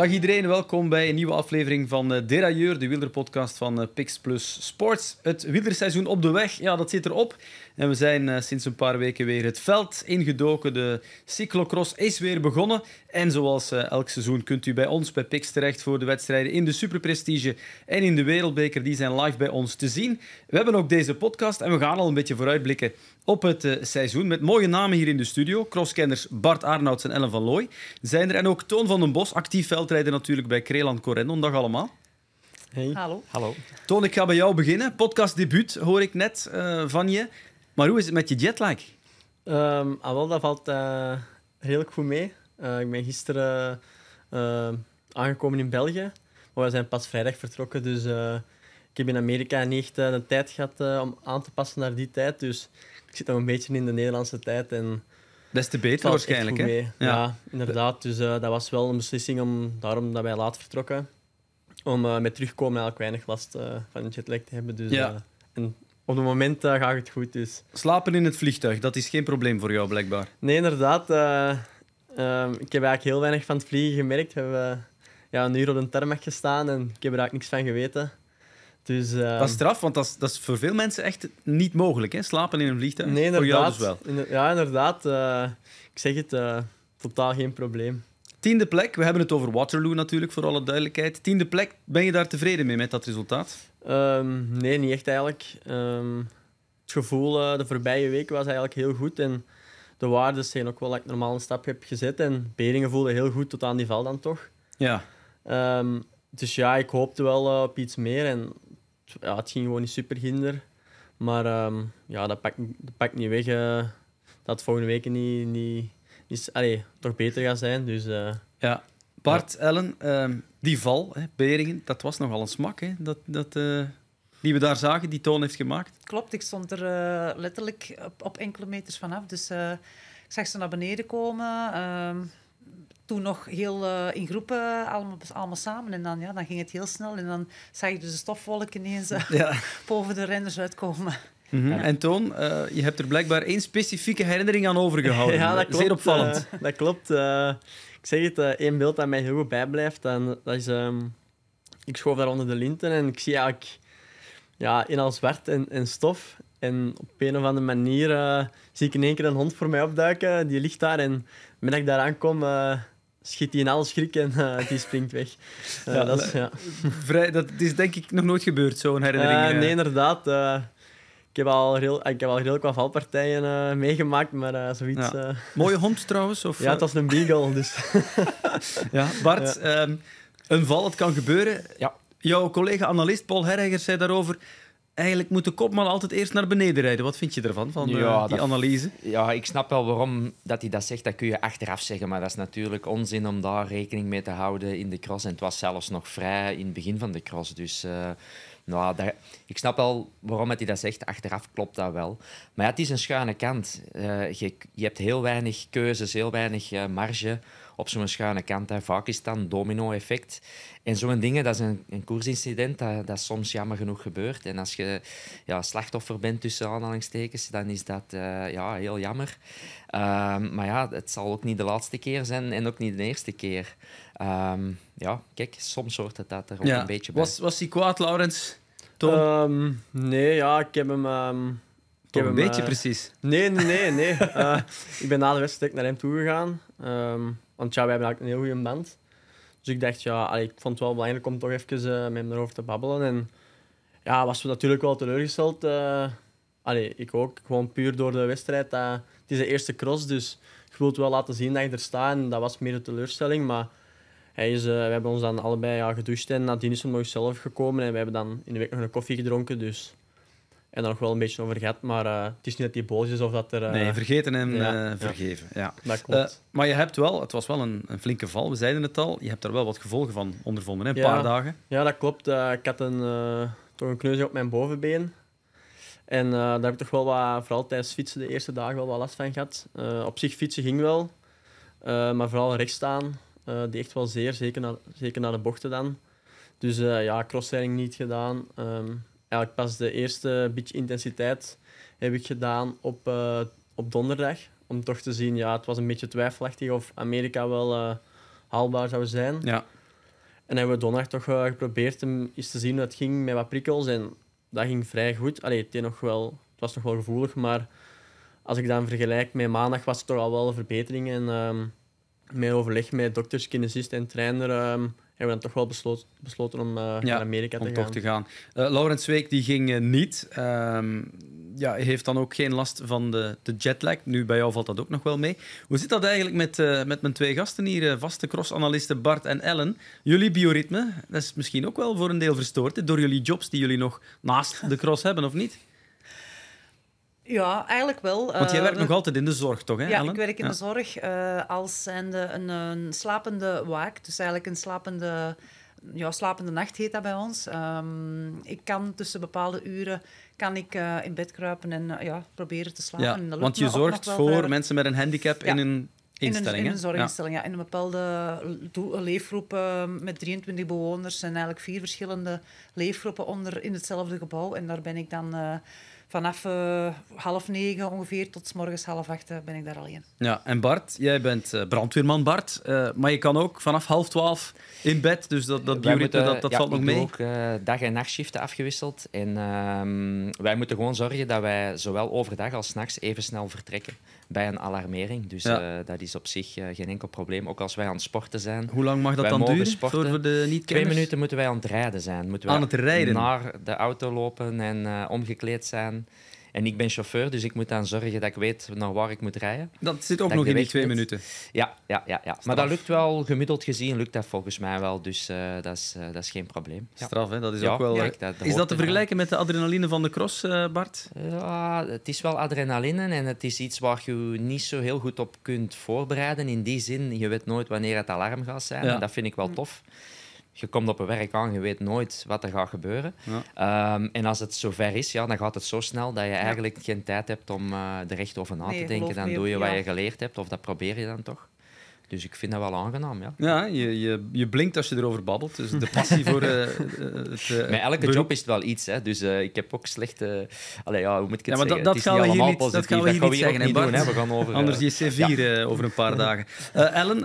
Dag iedereen, welkom bij een nieuwe aflevering van eh, Derailleur, de wielerpodcast van eh, Pix Plus Sports. Het wielerseizoen op de weg, ja, dat zit erop. En we zijn eh, sinds een paar weken weer het veld ingedoken. De cyclocross is weer begonnen. En zoals eh, elk seizoen kunt u bij ons bij Pix terecht voor de wedstrijden in de Superprestige en in de Wereldbeker. Die zijn live bij ons te zien. We hebben ook deze podcast en we gaan al een beetje vooruitblikken op het eh, seizoen. Met mooie namen hier in de studio. Crosskenners Bart Arnouds en Ellen van Looy zijn er. En ook Toon van den Bos, actief veldrijder natuurlijk bij Kreland Correndon. Dag allemaal. Hey. Hallo. Hallo. Toon, ik ga bij jou beginnen. debuut hoor ik net van je. Maar hoe is het met je jetlag? Um, wel, dat valt uh, redelijk goed mee. Eh, ik ben gisteren eh, aangekomen in België. Maar we zijn pas vrijdag vertrokken, dus ik heb in Amerika niet echt de tijd gehad om aan te passen naar die tijd. Dus ik zit nog een beetje in de Nederlandse tijd. En dat is te beter waarschijnlijk, hè? Ja. inderdaad. Dus dat was wel een beslissing, om, daarom dat wij laat vertrokken. Om met terugkomen eigenlijk weinig last van een jetlag te hebben. Dus, ja. en op het moment uh, gaat het goed. Dus. Slapen in het vliegtuig, dat is geen probleem voor jou blijkbaar. Nee, inderdaad. Eh, eh, ik heb eigenlijk heel weinig van het vliegen gemerkt. We, eh, ja, een uur op een termag gestaan en ik heb er eigenlijk niks van geweten. Dus, dat is straf, want dat is, dat is, voor veel mensen echt niet mogelijk, hè? slapen in een vliegtuig. Nee, inderdaad. Voor jou dus wel. ja, inderdaad. ik zeg het, totaal geen probleem. Tiende plek, we hebben het over Waterloo natuurlijk, voor alle duidelijkheid. Tiende plek, ben je daar tevreden mee met dat resultaat? Ehm, nee, niet echt eigenlijk. Ehm, het gevoel eh, de voorbije week was eigenlijk heel goed. En de waarden zijn ook wel dat ik normaal een stap heb gezet. En Beringen voelde heel goed tot aan die val dan toch. Ja. Ehm, dus ja, ik hoopte wel eh, op iets meer. En ja, het ging gewoon niet super hinder. Maar ja, dat pakt pak niet weg uh, dat volgende week niet, niet, niet toch beter gaat zijn. Dus, uh, ja. Bart, Ellen, die val, hè, dat was nogal een smak. Hè, dat, dat, eh, die we daar zagen, die toon heeft gemaakt. Klopt, ik stond er eh, letterlijk op, enkele meters vanaf. Dus eh, ik zag ze naar beneden komen. Ehm, toen nog heel in groepen, allemaal, allemaal samen. En dan, ja, dan ging het heel snel. En dan zag je dus de stofwolken ineens ja. boven de renners uitkomen. Mhm. En Toon, eh, je hebt er blijkbaar één specifieke herinnering aan overgehouden. ja, dat klopt. Zeer opvallend. Eh, dat klopt. Eh. ik zeg het, één beeld dat mij heel goed bijblijft. En dat is, ehm, ik schoof daar onder de linten en ik zie eigenlijk ja, in al zwart en, en stof. En op een of andere manier zie ik in één keer een hond voor mij opduiken. Die ligt daar en wanneer ik daar aankom schiet hij in alle schrik en die springt weg. ja, dat, is, ja. dat is denk ik nog nooit gebeurd, zo'n herinnering. nee, inderdaad. Ik heb al heel, ik heb al heel qua valpartijen eh, meegemaakt, maar eh, zoiets... Eh, Mooie hond trouwens? Of, ja, het was een beagle, dus... ja, Bart, ehm, een val, het kan gebeuren. Ja. Jouw collega-analyst Paul Herreger zei daarover... Eigenlijk moet de kopman altijd eerst naar beneden rijden. Wat vind je ervan, van die analyse? Ja, ik snap wel waarom dat hij dat zegt. Dat kun je achteraf zeggen, maar dat is natuurlijk onzin om daar rekening mee te houden in de cross. En het was zelfs nog vrij in het begin van de cross, dus... Nou, dat, ik snap wel waarom hij dat zegt. Achteraf klopt dat wel. Maar ja, het is een schuine kant. Eh, je, je, hebt heel weinig keuzes, heel weinig eh, marge op zo'n schuine kant. Hè. Vaak is het dan domino-effect. En zo'n dingen, dat is een, een koersincident dat, soms jammer genoeg gebeurt. En als je ja, slachtoffer bent tussen aanhalingstekens, dan is dat eh, ja, heel jammer. Ehm, maar ja, het zal ook niet de laatste keer zijn en ook niet de eerste keer. Um, ja, kijk, soms hoort het dat er ook een beetje bij. Was, was hij kwaad, Laurens? Ehm, nee, ja, ik heb hem... Ehm, ik heb een beetje eh, precies. Nee, nee, nee. Eh, ik ben na de wedstrijd naar hem toegegaan. want ja, wij hebben eigenlijk een heel goede band. Dus ik dacht, ja, ik vond het wel belangrijk om toch even eh, met hem erover te babbelen. En ja, was we natuurlijk wel teleurgesteld. allee, ik ook. Gewoon puur door de wedstrijd. het is de eerste cross, dus je wilt wel laten zien dat je er staat. En dat was meer de teleurstelling, maar hij is, eh, we hebben ons dan allebei ja, gedoucht en nadien is hij nog zelf gekomen en we hebben dan in de week nog een koffie gedronken. Dus. En daar nog wel een beetje over gehad, maar eh, het is niet dat hij boos is of dat er... Eh, nee, vergeten en vergeven. Ja. Dat klopt. maar je hebt wel, het was wel een, een, flinke val, we zeiden het al, je hebt daar wel wat gevolgen van ondervonden, hè? een paar dagen. Ja, dat klopt. ik had een, toch een kneuzing op mijn bovenbeen. En daar heb ik toch wel wat, vooral tijdens fietsen de eerste dagen, wel wat last van gehad. op zich fietsen ging wel, maar vooral rechts staan eh, die echt wel zeer, zeker naar, zeker naar de bochten dan. Dus uh, ja, crosshairing niet gedaan. Um, eigenlijk pas de eerste beetje intensiteit heb ik gedaan op, eh, op donderdag. Om toch te zien, ja, het was een beetje twijfelachtig of Amerika wel haalbaar zou zijn. Ja. En hebben we donderdag toch geprobeerd om eens te zien hoe het ging met wat prikkels. En dat ging vrij goed. Allee, het, nog wel, het was nog wel gevoelig, maar als ik dan vergelijk met maandag was er toch al wel verbetering. En ehm, meer overleg met dokters, kinesist en trainer ehm, hebben we dan toch wel besloten om eh, naar Amerika te gaan. Toch eh, te gaan. Laurens Week die ging eh, niet. Ehm, ja, heeft dan ook geen last van de, de jetlag. Nu, bij jou valt dat ook nog wel mee. Hoe zit dat eigenlijk met, met mijn twee gasten hier, vaste crossanalisten Bart en Ellen? Jullie bioritme, dat is misschien ook wel voor een deel verstoord door jullie jobs die jullie nog naast de cross hebben, of niet? Ja, eigenlijk wel. Want jij eh, werkt nog altijd in de zorg, toch? Hè, ja, ik werk in de zorg eh, als een, een, slapende waak. Dus eigenlijk een slapende, ja, slapende nacht heet dat bij ons. Ehm, ik kan tussen bepaalde uren kan ik, eh, in bed kruipen en ja, proberen te slapen. want je zorgt voor mensen met een handicap in een instelling? in een zorginstelling, ja. In een bepaalde leefgroep met 23 bewoners en eigenlijk vier verschillende leefgroepen onder in hetzelfde gebouw. En daar ben ik dan vanaf eh, half negen ongeveer tot s morgens half acht eh, ben ik daar alleen. Ja, en Bart, jij bent eh, brandweerman Bart, maar je kan ook vanaf half twaalf in bed, dus dat, dat moeten, dat, dat valt nog mee. Ik ook dag- en nachtschiften afgewisseld en ehm, wij moeten gewoon zorgen dat wij zowel overdag als nachts even snel vertrekken bij een alarmering. Dus eh, dat is op zich eh, geen enkel probleem. Ook als wij aan het sporten zijn. Hoe lang mag dat dan duren? voor de niet Twee minuten moeten wij aan het rijden zijn. Moeten wij aan het rijden? Naar de auto lopen en eh, omgekleed zijn. En ik ben chauffeur, dus ik moet dan zorgen dat ik weet naar waar ik moet rijden. Dat zit ook nog in die twee minuten. Ja, ja, ja, ja. maar dat lukt wel, gemiddeld gezien lukt dat volgens mij wel. Dus eh, dat, is, eh, dat is geen probleem. Straf, hè? Dat is ook wel... Eh, is dat te vergelijken met de adrenaline van de cross, Bart? het is wel adrenaline en het is iets waar je niet zo heel goed op kunt voorbereiden. In die zin, je weet nooit wanneer het alarm gaat zijn. En dat vind ik wel tof je komt op een werk aan, je weet nooit wat er gaat gebeuren. Ehm, en als het zover is, ja, dan gaat het zo snel dat je eigenlijk geen tijd hebt om uh, eh, er echt over na te denken. Dan doe je wat je geleerd hebt, of dat probeer je dan toch. Dus ik vind dat wel aangenaam, ja. Ja, je, je, je blinkt als je erover babbelt. Dus de passie voor eh, eh, het Maar eh, Met elke job is het wel iets, hè. Dus ik heb ook slechte... Allee, ja, hoe moet ik het zeggen? Dat, dat, gaan niet niet, dat, gaan we hier niet, zeggen, niet doen, hè. We gaan over, Anders je c over een paar dagen. Ellen,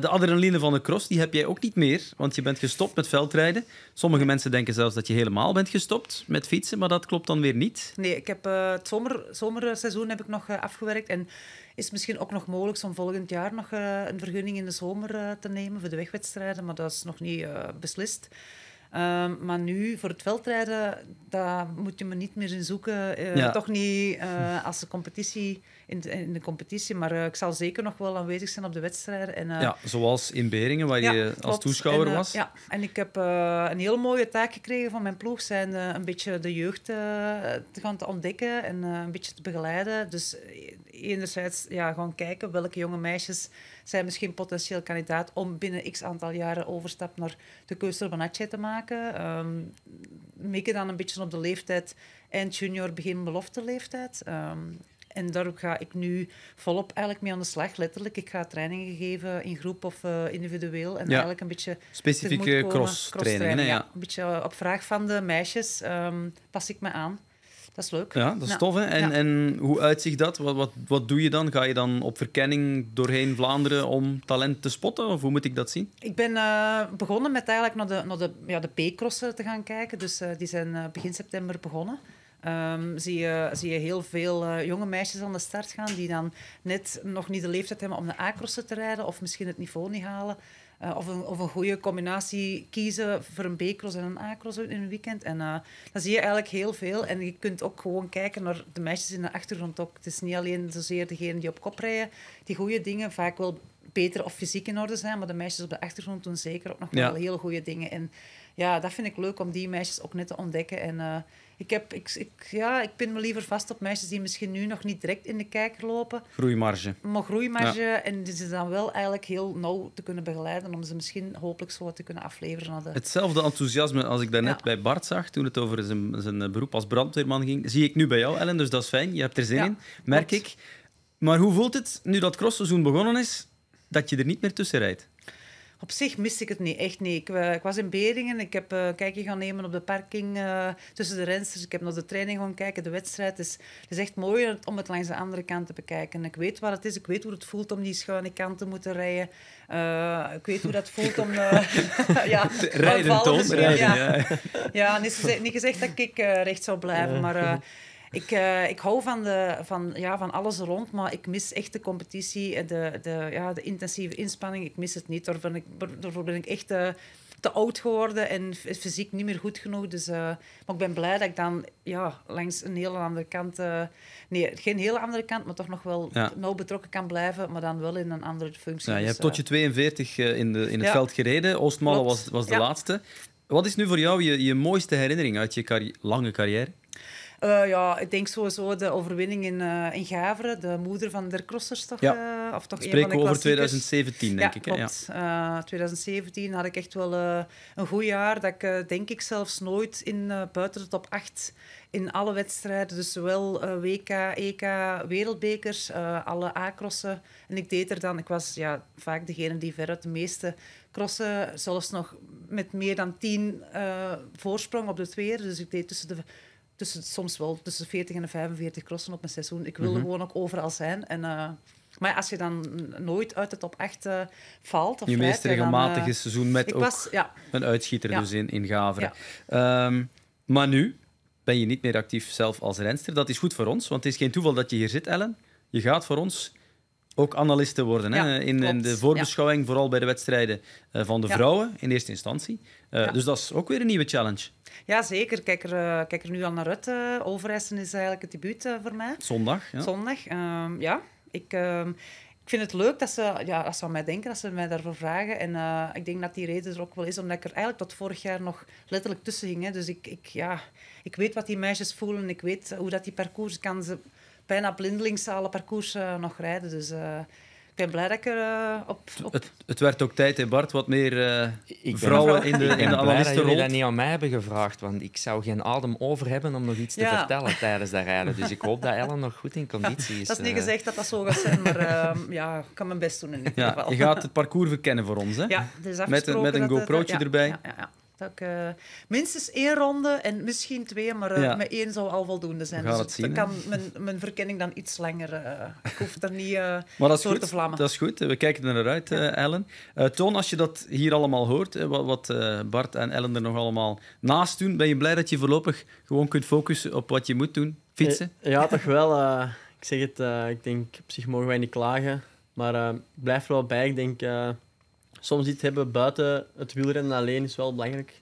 de adrenaline van de cross, die heb jij ook niet meer. Want je bent gestopt met veldrijden. Sommige mensen denken zelfs dat je helemaal bent gestopt met fietsen. Maar dat klopt dan weer niet. Nee, ik heb het zomer, zomerseizoen heb ik nog afgewerkt. En is het misschien ook nog mogelijk om volgend jaar nog eh, een vergunning in de zomer eh, te nemen voor de wegwedstrijden, maar dat is nog niet eh, beslist. Ehm, maar nu, voor het veldrijden, daar moet je me niet meer in zoeken. Toch niet als de competitie in, de, in de competitie. Maar eh, ik zal zeker nog wel aanwezig zijn op de wedstrijd. En, eh, ja, zoals in Beringen, waar je als toeschouwer eh, was. Ja, en ik heb een heel mooie taak gekregen van mijn ploeg. Zijn een beetje de jeugd te gaan te ontdekken en een beetje te begeleiden. Dus enerzijds ja, gewoon kijken welke jonge meisjes zijn misschien potentieel kandidaat om binnen x aantal jaren overstap naar de van Bonacci te maken. Um, ehm, mikken dan een beetje op de leeftijd eind junior, begin belofteleeftijd. Um, ehm, en daarom ga ik nu volop eigenlijk mee aan de slag, letterlijk. Ik ga trainingen geven in groep of eh, individueel. En eigenlijk een beetje... Specifieke cross-trainingen, ja. Een beetje op vraag van de meisjes ehm, pas ik me aan. Dat is leuk. Ja, dat is tof. En, en hoe uitziet dat? Wat, wat, wat doe je dan? Ga je dan op verkenning doorheen Vlaanderen om talent te spotten? Of hoe moet ik dat zien? Ik ben eh, begonnen met eigenlijk naar de, naar de, ja, de P-crossen te gaan kijken. Dus eh, die zijn begin september begonnen. Ehm, zie, je, zie je heel veel eh, jonge meisjes aan de start gaan die dan net nog niet de leeftijd hebben om de a te rijden of misschien het niveau niet halen. Eh, of, een, of een goede combinatie kiezen voor een B-cross en een A-cross in een weekend. En uh, dan zie je eigenlijk heel veel. En je kunt ook gewoon kijken naar de meisjes in de achtergrond ook. Het is niet alleen zozeer degenen die op kop rijden, die goede dingen vaak wel beter of fysiek in orde zijn, maar de meisjes op de achtergrond doen zeker ook nog wel heel goede dingen. En ja, dat vind ik leuk om die meisjes ook net te ontdekken. En ik, heb, ik, ik, ja, ik pin me liever vast op meisjes die misschien nu nog niet direct in de kijker lopen. Groeimarge. Maar groeimarge. En die ze dan wel eigenlijk heel nauw te kunnen begeleiden om ze misschien hopelijk zo wat te kunnen afleveren. Hetzelfde enthousiasme als ik daarnet net bij Bart zag toen het over zijn, zijn beroep als brandweerman ging, zie ik nu bij jou, Ellen. Dus dat is fijn. Je hebt er zin in, merk ik. Maar hoe voelt het nu dat crossseizoen begonnen is, dat je er niet meer tussen rijdt? op zich mis ik het niet, echt niet. Ik, eh, was in Beringen, ik heb een eh, kijkje gaan nemen op de parking eh, tussen de rensters. Ik heb naar de training gaan kijken, de wedstrijd. is, dus is echt mooi om het langs de andere kant te bekijken. Ik weet waar het is, ik weet hoe het voelt om die schuine kant te moeten rijden. ik weet hoe dat voelt om... Uh, ja, rijden, Tom, rijden. Ja, ja. ja niet, gezegd, niet gezegd dat ik recht zou blijven, maar... Ik, eh, ik hou van, de, van, ja, van alles rond, maar ik mis echt de competitie eh, de, de, ja, de intensieve inspanning. Ik mis het niet. Daarvoor ben ik, ik echt eh, te oud geworden en fysiek niet meer goed genoeg. Dus, maar ik ben blij dat ik dan ja, langs een hele andere kant... nee, geen hele andere kant, maar toch nog wel nauw betrokken kan blijven, maar dan wel in een andere functie. Ja, je dus, hebt tot je 42 in, de, in het veld gereden. Oostmalle was, was de laatste. Wat is nu voor jou je, je mooiste herinnering uit je lange carrière? Eh, ja, ik denk sowieso de overwinning in, uh, in de moeder van de Crossers toch? Ja. Eh, of toch Spreken over 2017, denk ik. Hè? Klopt. 2017 had ik echt wel een goed jaar. Dat ik denk ik zelfs nooit in, buiten de top 8 in alle wedstrijden, dus zowel WK, EK, wereldbekers, alle A-crossen. En ik deed er dan, ik was ja, vaak degene die veruit de meeste crossen, zelfs nog met meer dan tien uh, voorsprong op de tweede. Dus ik deed tussen de tussen, soms wel tussen 40 en 45 crossen op mijn seizoen. Ik wilde mhm. gewoon ook overal zijn. En, eh, maar als je dan nooit uit de top 8 uh, eh, valt... Of je meest regelmatige dan, eh, seizoen met ook een uitschieter dus in, in Gaveren. Ehm, maar nu ben je niet meer actief zelf als renster. Dat is goed voor ons, want het is geen toeval dat je hier zit, Ellen. Je gaat voor ons ook analisten worden. Hè? in, in, de voorbeschouwing, vooral bij de wedstrijden eh, van de vrouwen in eerste instantie. Eh, dus dat is ook weer een nieuwe challenge. Ja, zeker. Kijk er, eh, kijk er nu al naar uit. Uh, Overijssen is eigenlijk het debuut voor mij. Zondag. Zondag, ehm, ja. Ik, ehm, ik vind het leuk dat ze, ja, dat ze aan mij denken, dat ze mij daarvoor vragen. En ik denk dat die reden er ook wel is, omdat ik er eigenlijk tot vorig jaar nog letterlijk tussen ging. Hè. Dus ik, ik, ja, ik weet wat die meisjes voelen, ik weet hoe dat die parcours kan... Ze, bijna blindelings alle parcours eh, nog rijden. Dus eh, ik ben blij dat ik er eh, op... op... Het, het, werd ook tijd, hè Bart, wat meer vrouwen in de, ik in de dat jullie dat niet aan mij hebben gevraagd, want ik zou geen adem over hebben om nog iets te vertellen tijdens dat rijden. Dus ik hoop dat Ellen nog goed in conditie is. Dat is niet gezegd dat dat zo gaat zijn, maar ehm, ja, ik kan mijn best doen in ieder je gaat het parcours verkennen voor ons, hè? Ja, dus met, een, met een GoPro'tje erbij. Eh, minstens één ronde en misschien twee, maar eh, met één zou al voldoende zijn. Dus zien, kan mijn, mijn, verkenning dan iets langer. Eh, ik hoef er niet maar dat goed. te vlammen. Dat is goed. We kijken er naar uit, Ellen. Toon, als je dat hier allemaal hoort, wat, wat Bart en Ellen er nog allemaal naast doen, ben je blij dat je voorlopig gewoon kunt focussen op wat je moet doen? Fietsen? ja, toch wel. ik zeg het, ik denk op zich mogen wij niet klagen. Maar blijf er wel bij. Ik denk soms iets hebben buiten het wielrennen alleen is wel belangrijk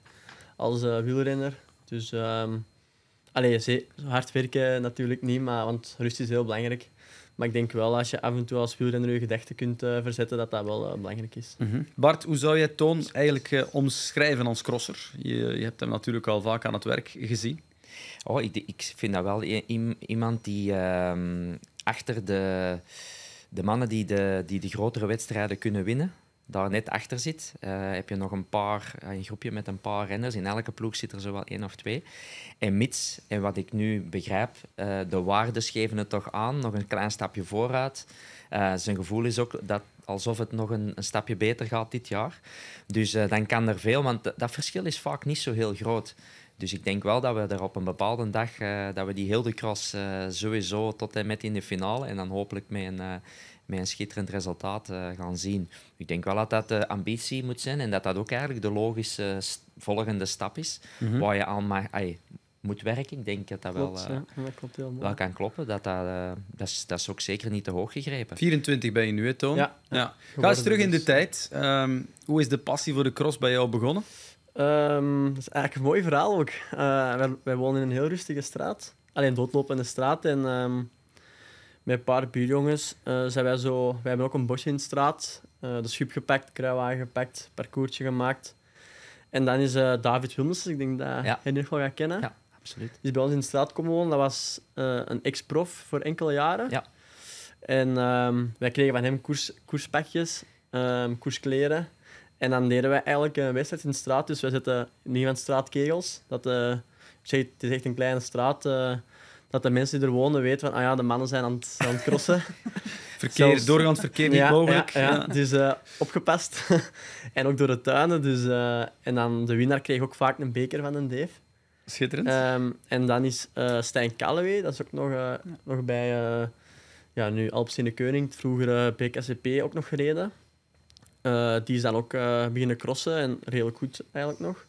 als uh, wielrenner. Dus um, allee, hard werken natuurlijk niet, maar, want rust is heel belangrijk. Maar ik denk wel als je af en toe als wielrenner je gedachten kunt uh, verzetten, dat dat wel eh, belangrijk is. Mhm. Bart, hoe zou je Toon eigenlijk omschrijven als crosser? Je, je hebt hem natuurlijk al vaak aan het werk gezien. Oh, ik, ik vind dat wel iemand die ehm, achter de, de mannen die de, die de grotere wedstrijden kunnen winnen, daar net achter zit, eh, heb je nog een paar, eh, een groepje met een paar renners. In elke ploeg zit er zo wel één of twee. En mits, en wat ik nu begrijp, eh, de waardes geven het toch aan, nog een klein stapje vooruit. zijn gevoel is ook dat alsof het nog een, een stapje beter gaat dit jaar. Dus dan kan er veel, want dat verschil is vaak niet zo heel groot. Dus ik denk wel dat we er op een bepaalde dag, dat we die hele cross sowieso tot en met in de finale en dan hopelijk met een met een schitterend resultaat eh, gaan zien. Ik denk wel dat dat de ambitie moet zijn en dat dat ook eigenlijk de logische volgende stap is, mhm. waar je aan moet werken. Ik denk dat dat wel, eh, dat kan kloppen. Dat, dat, eh, dat, is, dat is ook zeker niet te hoog gegrepen. 24 ben je nu, hè, Toon? Ja. Ga eens terug in de dus. tijd. Ehm, hoe is de passie voor de cross bij jou begonnen? Ehm, dat is eigenlijk een mooi verhaal ook. wij, wonen in een heel rustige straat. Alleen doodlopende straat. En um, met een paar buurjongens uh, zijn wij zo... Wij hebben ook een bosje in de straat. Uh, de schub gepakt, kruiwagen gepakt, parcoursje gemaakt. En dan is eh, David Wilmers, ik denk dat ja. je in ieder geval gaat kennen. Ja, absoluut. Die is bij ons in de straat komen wonen. Dat was een ex-prof voor enkele jaren. Ja. En ehm, wij kregen van hem koers, koerspakjes, um, koerskleren. En dan deden wij eigenlijk een wedstrijd in de straat. Dus wij zetten niet aan straatkegels. Dat, ik het is echt een kleine straat dat de mensen die er wonen weten van, ah ja, de mannen zijn aan het, aan het crossen. Verkeer, doorgaand verkeer niet mogelijk. Ja, ja. dus eh, opgepast. en ook door de tuinen. Dus, eh, en dan de winnaar kreeg ook vaak een beker van een Dave. Schitterend. Ehm, en dan is uh, Stijn Calloway, dat is ook nog, nog bij ja, nu Alps in de Keuning, vroeger PKCP ook nog gereden. die is dan ook beginnen crossen en redelijk goed eigenlijk nog.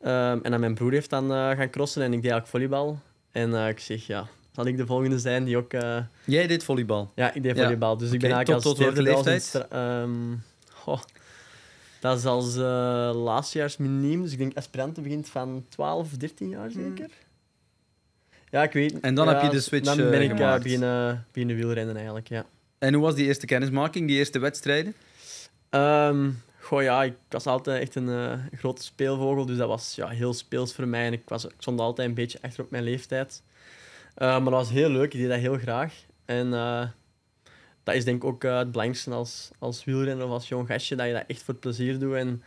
Ehm, en dan mijn broer heeft dan gaan crossen en ik deed eigenlijk volleybal. En eh, ik zeg, ja, zal ik de volgende zijn die ook... Eh, Jij deed volleybal? Ja, ik deed volleybal. Dus ik ben eigenlijk tot, als tot derde leeftijd? Ehm, dat is als eh, laatstejaars miniem. Dus ik denk aspiranten begint van 12, 13 jaar hmm. zeker. Ja, ik weet En dan heb je de switch Dan ben ik binnen beginnen wielrennen eigenlijk, ja. En hoe was die eerste kennismaking, die eerste wedstrijden? Ehm, Goh, ja, ik was altijd echt een uh, grote speelvogel, dus dat was ja, heel speels voor mij. En ik, was, ik stond altijd een beetje achter op mijn leeftijd. Eh, maar dat was heel leuk, ik deed dat heel graag. En eh, dat is denk ik ook het belangrijkste als, als wielrenner of als jong gastje, dat je dat echt voor plezier doet. En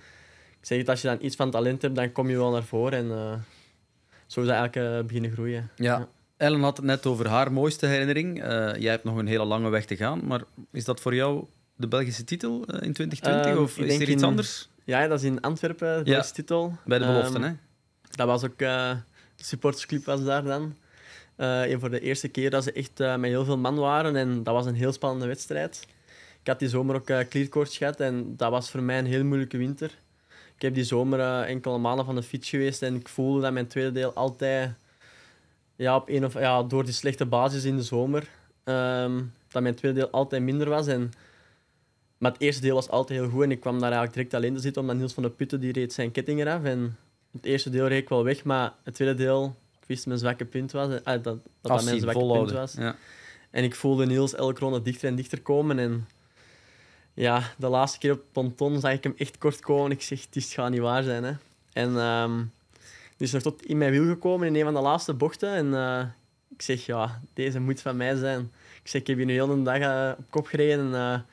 ik zeg het, als je dan iets van talent hebt, dan kom je wel naar voren. En zo is dat eigenlijk beginnen groeien. ja. Ellen had het net over haar mooiste herinnering. jij hebt nog een hele lange weg te gaan, maar is dat voor jou de Belgische titel eh, in 2020? Ehm, of is er iets anders? Ja, dat is in Antwerpen, de titel. Bij de belofte, ehm, hè? Dat was ook... Eh, de supportersclub was daar dan. Eh, voor de eerste keer dat ze echt met heel veel man waren. En dat was een heel spannende wedstrijd. Ik had die zomer ook uh, clearcourts gehad en dat was voor mij een heel moeilijke winter. Ik heb die zomer enkele maanden van de fiets geweest en ik voelde dat mijn tweede deel altijd ja, op een of, ja, door die slechte basis in de zomer, ehm, dat mijn tweede deel altijd minder was. En maar het eerste deel was altijd heel goed en ik kwam daar eigenlijk direct alleen te zitten, omdat Niels van de Putten die reed zijn ketting eraf. En het eerste deel reed ik wel weg, maar het tweede deel, ik wist mijn zwakke punt was, eh, ah, dat, dat, mijn zwakke punt was. Ja. En ik voelde Niels elke ronde dichter en dichter komen. En ja, de laatste keer op ponton zag ik hem echt kort komen. Ik zeg, het gaat niet waar zijn. Hè. En um, is nog tot in mijn wiel gekomen in een van de laatste bochten. En eh, ik zeg, ja, deze moet van mij zijn. Ik zeg, ik heb hier nu heel een dag eh, op kop gereden. En,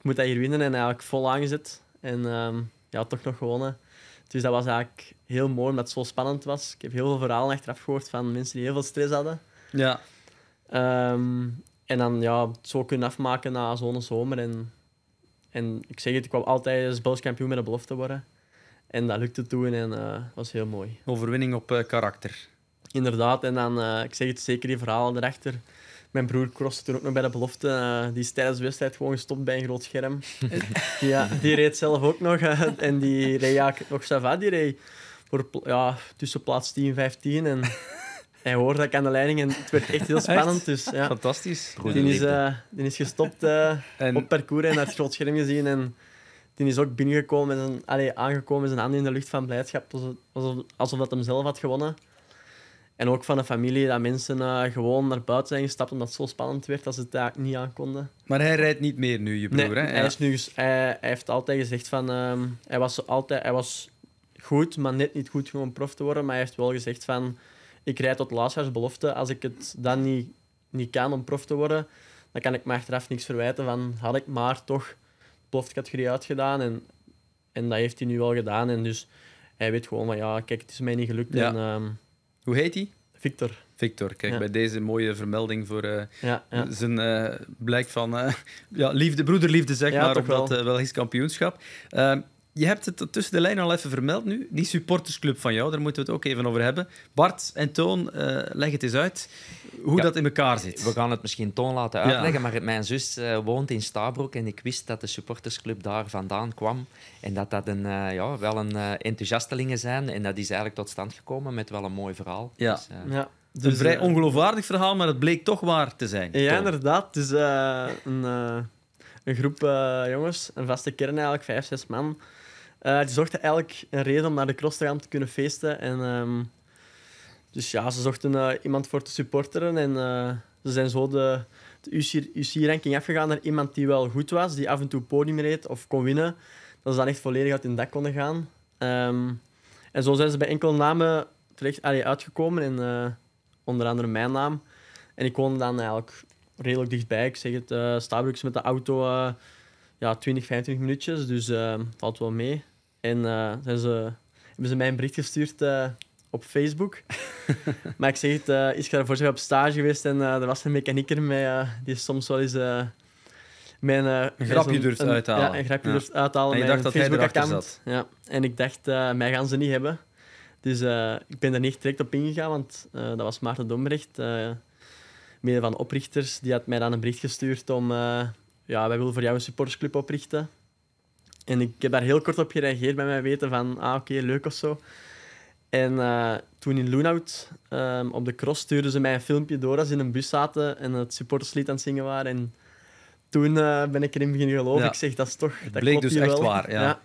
ik moet dat hier winnen en eigenlijk vol aangezet. En ehm, ja, toch nog gewonnen. Dus dat was eigenlijk heel mooi, omdat het zo spannend was. Ik heb heel veel verhalen achteraf gehoord van mensen die heel veel stress hadden. Ja. Ehm, en dan ja, het zo kunnen afmaken na zo'n zomer. En, en ik zeg het, ik kwam altijd als Belgisch kampioen met een belofte worden. En dat lukte toen en eh, dat was heel mooi. Overwinning op eh, karakter. Inderdaad, en dan, eh, ik zeg het zeker, die verhalen erachter mijn broer crosste toen ook nog bij de belofte. Eh, die is tijdens de wedstrijd gewoon gestopt bij een groot scherm. ja, die reed zelf ook nog. Eh, en die reed ja, nog Sava. Die reed voor, ja, tussen plaats 10 en 15. En hij hoorde dat aan de leiding. En het werd echt heel spannend. Dus, Fantastisch. die is, eh, die is gestopt en... op parcours en naar het groot scherm gezien. En die is ook binnengekomen met aangekomen met zijn handen in de lucht van blijdschap. Alsof, alsof dat hem zelf had gewonnen. En ook van een familie, dat mensen eh, gewoon naar buiten zijn gestapt omdat het zo spannend werd dat ze het daar niet aankonden. Maar hij rijdt niet meer nu, je broer, nee, hè? Hij, is nu, hij, hij heeft altijd gezegd van... Ehm, hij, was altijd, hij was goed, maar net niet goed om prof te worden. Maar hij heeft wel gezegd van... Ik rijd tot belofte. Als ik het dan niet, niet kan om prof te worden, dan kan ik me achteraf niks verwijten van... Had ik maar toch beloftecategorie uitgedaan. En, en dat heeft hij nu wel gedaan. En dus hij weet gewoon van... Ja, kijk, het is mij niet gelukt. En, ehm, hoe heet hij? Victor. Victor, kijk, bij deze mooie vermelding voor eh, zijn eh, blijk van uh, ja, liefde, broederliefde, zeg maar, op wel. dat Belgisch kampioenschap. Ehm, je hebt het tussen de lijn al even vermeld nu. Die supportersclub van jou, daar moeten we het ook even over hebben. Bart en Toon, uh, leg het eens uit hoe dat in elkaar zit. We gaan het misschien Toon laten uitleggen, maar mijn zus eh, woont in Stabroek en ik wist dat de supportersclub daar vandaan kwam. En dat dat een, eh, ja, wel een enthousiastelingen zijn. En dat is eigenlijk tot stand gekomen met wel een mooi verhaal. Ja. Dus, ja. een dus, vrij ongeloofwaardig verhaal, maar het bleek toch waar te zijn. Ja, inderdaad. Dus een, een groep jongens, een vaste kern eigenlijk, vijf, zes man, die eh, zochten eigenlijk een reden om naar de cross te gaan te kunnen feesten. En, ehm, dus ja, ze zochten eh, iemand voor te supporteren. En eh, ze zijn zo de, de UC-ranking afgegaan naar iemand die wel goed was, die af en toe podium reed of kon winnen. Dat ze dan echt volledig uit hun dak konden gaan. Ehm, en zo zijn ze bij enkele namen terecht allee, uitgekomen. En, onder andere mijn naam. En ik woonde dan eigenlijk redelijk dichtbij. Ik zeg het, uh, Starbucks met de auto ja, 20, 25 minuutjes. Dus dat valt wel mee. En uh, hebben ze mij een bericht gestuurd eh, op Facebook. maar ik zeg het, uh, eh, is daarvoor op stage geweest en er was een mechanieker mee, die soms wel eens mijn, een grapje durft uithalen. Ja, een grapje durft uithalen. En je dacht dat hij erachter zat. Ja. En ik dacht, mij gaan ze niet hebben. Dus ik ben daar niet direct op ingegaan, want dat was Maarten Dombrecht, mede van de oprichters. Die had mij dan een bericht gestuurd om... ja, wij willen voor jou een supportersclub oprichten. En ik heb daar heel kort op gereageerd bij mijn weten van, ah oké, leuk of zo. En eh, toen in Loonout ehm, op de cross stuurden ze mij een filmpje door als ze in een bus zaten en het supporterslied aan het zingen waren. En toen eh, ben ik erin beginnen geloven. Ja. Ik zeg, dat is toch... Dat bleek dus echt wel. waar, ja.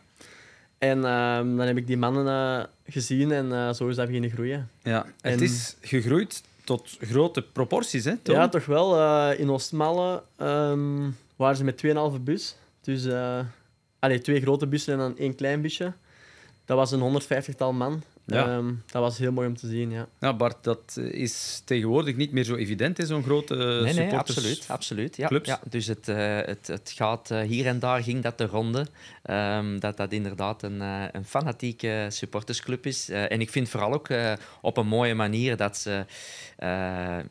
En ehm, dan heb ik die mannen eh, gezien en zo is dat beginnen groeien. Ja, het is gegroeid tot grote proporties, hè, Ja, toch wel. in Oostmalle ehm, waren ze met 2,5 bus. Dus twee grote bussen en dan één klein busje. Dat was een 150-tal man. Ehm, dat was heel mooi om te zien, ja. ja. Bart, dat is tegenwoordig niet meer zo evident, zo'n grote nee, nee, absoluut. absoluut ja. Dus het, eh, het, het gaat, eh, hier en daar ging dat de ronde, ehm, dat dat inderdaad een, eh, een fanatieke supportersclub is. en ik vind vooral ook op een mooie manier dat ze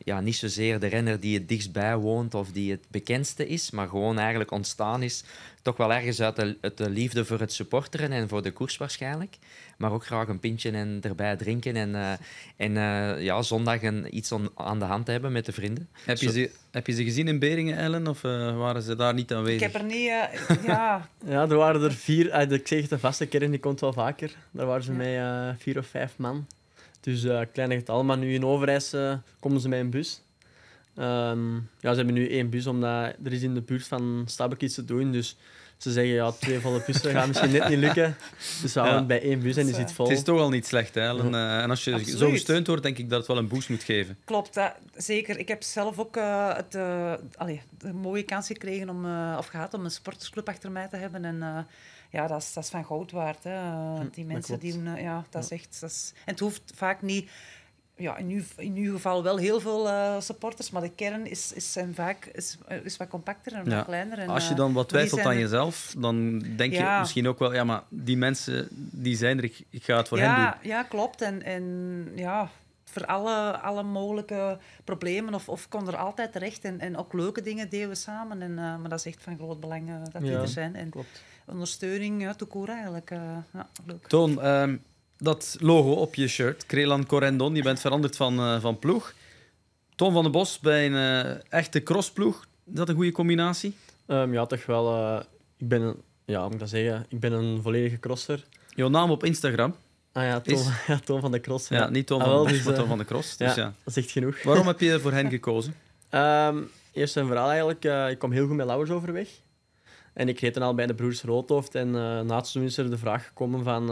ja, niet zozeer de renner die het dichtstbij woont of die het bekendste is, maar gewoon eigenlijk ontstaan is toch wel ergens uit de, de, liefde voor het supporteren en voor de koers waarschijnlijk. Maar ook graag een pintje en erbij drinken. En, eh, en eh, ja, zondag een, iets on, aan de hand hebben met de vrienden. Heb je, ze, heb je ze gezien in Beringen, Ellen? Of eh, waren ze daar niet aanwezig? Ik heb er niet... ja. ja, er waren er vier. Ah, ik zeg het, de vaste kern die komt wel vaker. Daar waren ze mee vier of vijf man. Dus klein getal. Maar nu in Overijs komen ze met een bus. Ehm, ja, ze hebben nu één bus, omdat er is in de buurt van Stabek iets te doen. Dus ze zeggen, ja, twee volle bussen gaan misschien net niet lukken. Dus we houden bij één bus en die zit vol. Het is toch al niet slecht. Hè? En, eh, en als je zo gesteund wordt, denk ik dat het wel een boost moet geven. Klopt, zeker. Ik heb zelf ook uh, het, eh, mooie kans gekregen om, of gehad om een sportersclub achter mij te hebben. En ja, dat is, dat is van goud waard. Hè? Die mensen die... ja, dat is echt... Dat En het hoeft vaak niet ja, in, uw, in uw geval wel heel veel eh, supporters, maar de kern is, is, zijn vaak, is, is wat compacter en wat kleiner. En, Als je eh, dan wat twijfelt aan jezelf, dan denk je misschien ook wel, ja, maar die mensen die zijn er, ik, ga het voor hen doen. Ja, klopt. En, en ja, voor alle, alle mogelijke problemen of, of kon er altijd terecht. En, en ook leuke dingen deden we samen. En, eh, maar dat is echt van groot belang dat die er zijn. En klopt. ondersteuning, ja, eigenlijk. ja, leuk. Toon, ehm, dat logo op je shirt, Krelan Corendon, je bent veranderd van, eh, van ploeg. Tom van de Bos bij een uh, echte crossploeg, is dat een goede combinatie? Ehm, ja, toch wel. Eh, ik ben, een, ja, moet ik dat zeggen, ik ben een volledige crosser. Jouw naam op Instagram? Ah ja, Tom, ja, Tom van de Cross. Ja, niet Tom, ah, van wel, dus, van, maar Tom van de Cross. Dus, ja, Dat is echt genoeg. Waarom heb je voor hen gekozen? Ehm, eerst een verhaal eigenlijk. ik kom heel goed met Lauwers overweg. En ik reed dan al bij de broers Roodhoofd. En na het is er de vraag gekomen van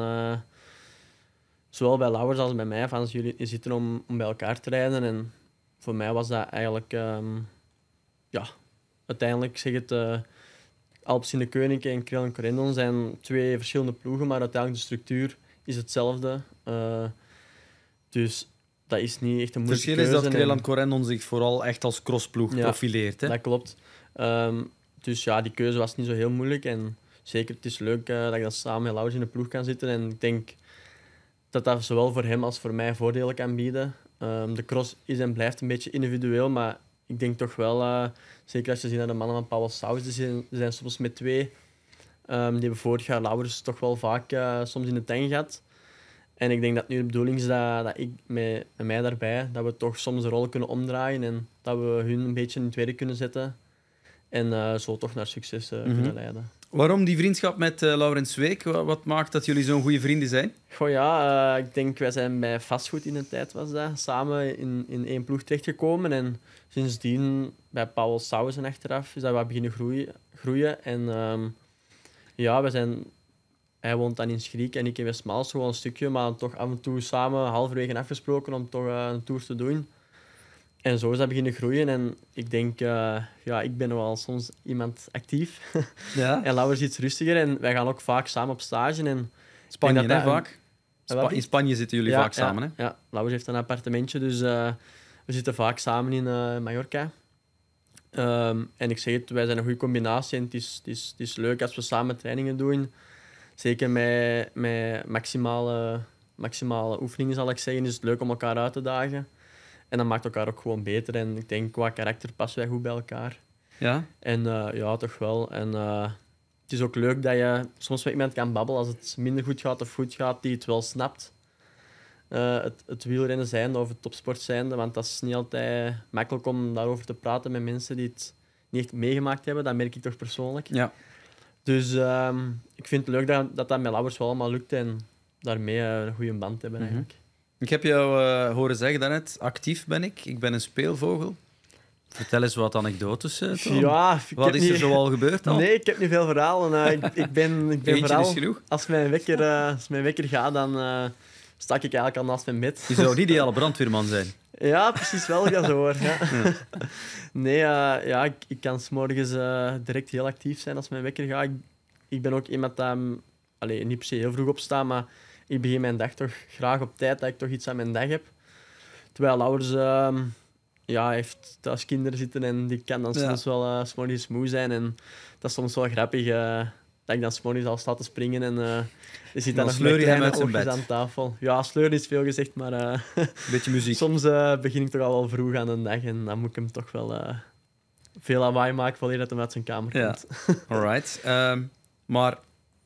zowel bij Lauwers als bij mij, van jullie zitten om, om bij elkaar te rijden. En voor mij was dat eigenlijk, ehm, ja, uiteindelijk zeg het, uh, Alps in de Keuning en Kril en Corendon zijn twee verschillende ploegen, maar uiteindelijk de structuur is hetzelfde. Eh, dus dat is niet echt een moeilijke Het verschil is dat Kril en Corendon zich vooral echt als crossploeg profileert. Hè? Dat klopt. Ehm, dus ja, die keuze was niet zo heel moeilijk. En zeker, het is leuk eh, dat ik dat samen met Lauwers in de ploeg kan zitten. En ik denk dat dat zowel voor hem als voor mij voordelen kan bieden. Ehm, de cross is en blijft een beetje individueel, maar ik denk toch wel, eh, zeker als je ziet naar de mannen van Paul Saus, die zijn, zijn, soms met twee. Ehm, die hebben vorig jaar Laurens toch wel vaak eh, soms in de ten gehad. En ik denk dat nu de bedoeling is dat, dat ik met, mij daarbij, dat we toch soms de rol kunnen omdraaien en dat we hun een beetje in het tweede kunnen zetten. En eh, zo toch naar succes kunnen mhm. leiden. Waarom die vriendschap met uh, Laurens Week? Wat, wat, maakt dat jullie zo'n goede vrienden zijn? Goh ja, eh, ik denk wij zijn bij vastgoed in de tijd was dat, samen in, in één ploeg terechtgekomen. En sindsdien bij Paul Sausen achteraf is dat we beginnen groeien. groeien. En ehm, ja, we zijn, hij woont dan in Schriek en ik in Westmaals, gewoon een stukje. Maar toch af en toe samen halverwege afgesproken om toch eh, een tour te doen. En zo is dat beginnen groeien. En ik denk, eh, ja, ik ben wel soms iemand actief. Ja. en Lauwers is iets rustiger. En wij gaan ook vaak samen op stage. En Spanje, dat vaak? in Spanje zitten jullie vaak samen, hè? Ja, heeft een appartementje. Dus eh, we zitten vaak samen in uh, Mallorca. Ehm, en ik zeg het, wij zijn een goede combinatie. En het is, het, is, het is leuk als we samen trainingen doen. Zeker met, met maximale, maximale oefeningen, zal ik zeggen. Dus is het leuk om elkaar uit te dagen. En dat maakt elkaar ook gewoon beter. En ik denk, qua karakter passen wij goed bij elkaar. Ja? En eh, ja, toch wel. En eh, het is ook leuk dat je soms met iemand kan babbelen als het minder goed gaat of goed gaat, die het wel snapt. Eh, het, het, wielrennen zijn of het topsport zijnde, want dat is niet altijd makkelijk om daarover te praten met mensen die het niet echt meegemaakt hebben. Dat merk ik toch persoonlijk. Ja. Dus ehm, ik vind het leuk dat dat, met Labbers wel allemaal lukt en daarmee een goede band hebben mhm. eigenlijk. Ik heb jou eh, horen zeggen daarnet, actief ben ik. Ik ben een speelvogel. Vertel eens wat anekdotes. Eh, ja, wat is niet... er zoal gebeurd dan? Nee, ik heb niet veel verhalen. Uh, ik, ben, ik ben vooral, Als mijn, wekker, uh, als mijn wekker gaat, dan stak ik eigenlijk al naast mijn bed. Je zou de ideale brandweerman zijn. ja, precies wel. Ja, zo hoor. Ja. Nee, ja, ik, ik kan s'morgens direct heel actief zijn als mijn wekker gaat. Ik, ik ben ook iemand dat... Mm, niet per se heel vroeg opstaan, maar ik begin mijn dag toch graag op tijd, dat ik toch iets aan mijn dag heb. Terwijl ouders ehm, ja, heeft thuis kinderen zitten en die kan dan soms wel uh, s'morgens moe zijn. En dat is soms wel grappig uh, dat ik dan s'morgens al sta te springen en uh, eh, je zit dan, dan nog met kleine zijn bed. aan tafel. Ja, sleuren is veel gezegd, maar Beetje muziek. soms begin ik toch al wel vroeg aan een dag en dan moet ik hem toch wel veel lawaai maken voordat hij uit zijn kamer komt. Ja. Alright. Ehm, maar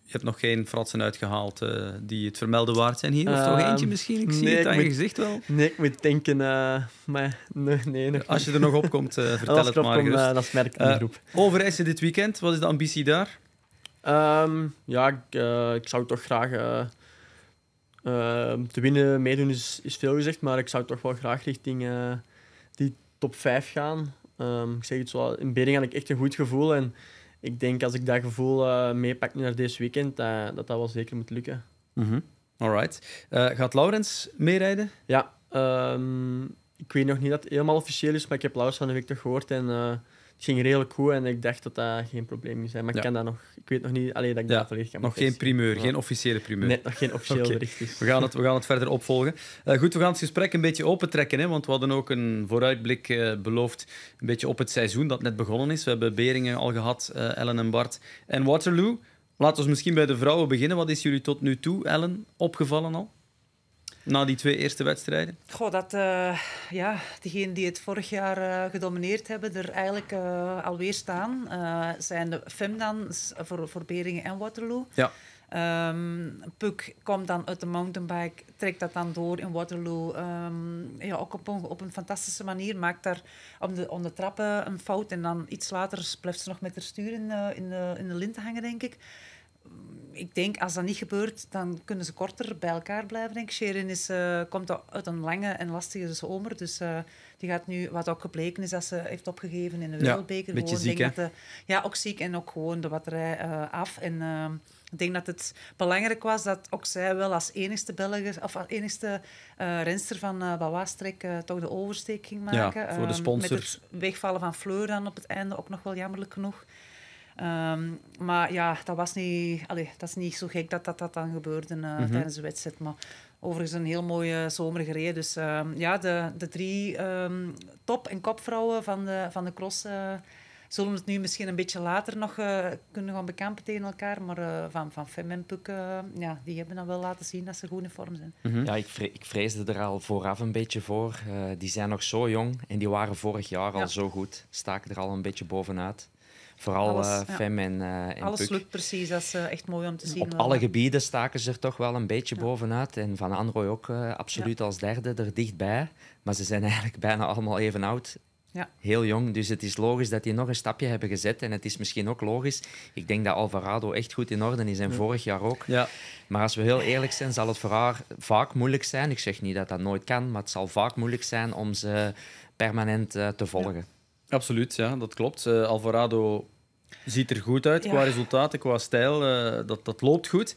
je hebt nog geen fratsen uitgehaald eh, die het vermelden waard zijn hier? Of toch eentje ehm, misschien? Ik zie nee, het aan je gezicht wel. Nee, ik moet denken... Eh, maar nee, nee, Als je er nog op komt, eh, vertel het maar kom, dat is ik in de groep. je dit weekend, wat is de ambitie daar? Ehm, ja, ik, zou toch graag... Ehm, te winnen, meedoen is, is, veel gezegd, maar ik zou toch wel graag richting die top 5 gaan. ik zeg het zo, in Bering had ik echt een goed gevoel. En ik denk als ik dat gevoel eh, meepak nu naar deze weekend, dat dat wel zeker moet lukken. Mm Alright. Eh, gaat Laurens meerijden? Ja. Ehm, ik weet nog niet dat het helemaal officieel is, maar ik heb Laurens van de week toch gehoord. En eh, het ging redelijk goed en ik dacht dat dat geen probleem zou zijn. Maar ik kan dat nog, ik weet nog niet alleen dat ik dat volledig kan Nog geen primeur, geen officiële primeur. Nee, nog geen officieel bericht We gaan het, we gaan het verder opvolgen. Eh, goed, we gaan het gesprek een beetje opentrekken, hè, want we hadden ook een vooruitblik eh, beloofd een beetje op het seizoen dat net begonnen is. We hebben Beringen al gehad, eh, Ellen en Bart en Waterloo. Laten we misschien bij de vrouwen beginnen. Wat is jullie tot nu toe, Ellen, opgevallen al? na die twee eerste wedstrijden? Goh, dat eh, ja, degenen die het vorig jaar eh, gedomineerd hebben, er eigenlijk eh, alweer staan. zijn de Femdans voor, voor Beringen en Waterloo. Ja. Ehm, Puk komt dan uit de mountainbike, trekt dat dan door in Waterloo. Ehm, ja, ook op een, op een fantastische manier. Maakt daar om de, trappen een fout en dan iets later blijft ze nog met haar stuur in, in, de, in de lint hangen, denk ik ik denk, als dat niet gebeurt, dan kunnen ze korter bij elkaar blijven. Denk. Sharon is, uh, komt uit een lange en lastige zomer. Dus eh, die gaat nu, wat ook gebleken is, dat ze heeft opgegeven in de wereldbeker. Ja, dat ja, ook ziek en ook gewoon de batterij eh, af. En ik denk dat het belangrijk was dat ook zij wel als enigste Belgische, of als enigste renster van uh, toch de oversteek ging maken. Ja, voor de sponsor met het wegvallen van Fleur dan op het einde ook nog wel jammerlijk genoeg. Ehm, maar ja, dat, was niet, dat is niet zo gek dat dat, dan gebeurde eh, mhm. tijdens de wedstrijd. Maar overigens een heel mooie zomer gereden. Dus ehm, ja, de, de drie ehm, top- en kopvrouwen van de, van de cross... Eh, zullen het nu misschien een beetje later nog eh, kunnen gaan bekampen tegen elkaar. Maar van, van Fem en Puk, uh, ja, die hebben dan wel laten zien dat ze goed in vorm zijn. Mhm. Ja, ik, ik, vreesde er al vooraf een beetje voor. die zijn nog zo jong en die waren vorig jaar al zo goed. Staken er al een beetje bovenuit. Vooral alles, eh, Fem en, eh, en Alles lukt precies, dat is eh, echt mooi om te zien. Op alle gebieden staken ze er toch wel een beetje bovenuit. En Van Androoy ook absoluut als derde er dichtbij. Maar ze zijn eigenlijk bijna allemaal even oud. Ja. Heel jong, dus het is logisch dat die nog een stapje hebben gezet. En het is misschien ook logisch. Ik denk dat Alvarado echt goed in orde is en vorig jaar ook. Ja. Maar als we heel eerlijk zijn, zal het voor haar vaak moeilijk zijn. Ik zeg niet dat dat nooit kan, maar het zal vaak moeilijk zijn om ze permanent te volgen. Absoluut, ja, dat klopt. Uh, Alvarado ziet er goed uit qua resultaten, qua stijl. Eh, dat, dat loopt goed.